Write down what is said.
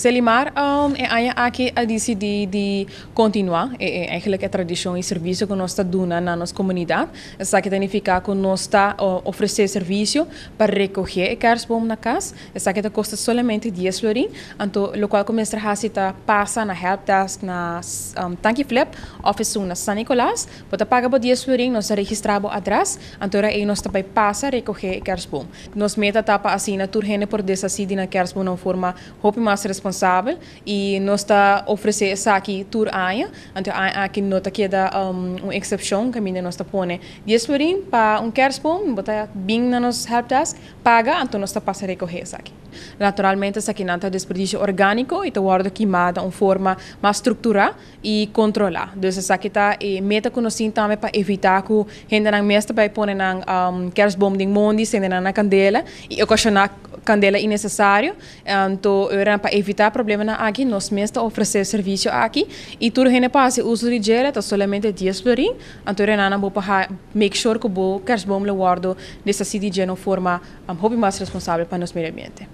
Selimar um, ehm, é eh, a que a disse de, continuar é, eh, eh, tradición y a tradição e que nos está dando na nuestra comunidad, Isso que significa que está estamos oferecer servicio para recolher en la casa. Isso que cuesta solamente 10 florines, lo lo cual começa a pasa passa na help desk, na um, ehm, tanque flip, oficina na San Nicolás. Para pues pagar por 10 florins, nós registramos atrás. Então, nos pasa a recoger el recolher Nos Nós meta tapa assim na turgene por dessa cidade na carros de una forma más responsable responsável e nós está oferecer essa aqui tour aia então aqui não está queda um, uma exceção que a minha nós está pone 10 florin para um kerspon botar bem na nos helpdesk paga então nós está passa recorrer essa aqui naturalmente essa aqui não está desperdício orgânico e está guarda queimada uma forma mais estruturada e controlar então essa aqui está e eh, meta que nós para evitar que gente na mesa para pôr na um, kerspon de mundo, na candela e ocasionar candela innecessário. Então, era para evitar problemas aqui, nós mesmos oferecemos serviço aqui. E tudo que passa, uso de gel, é somente 10 florim. Então, era para make sure que o carro guardo necessita de uma forma um pouco mais responsável para o nosso meio ambiente.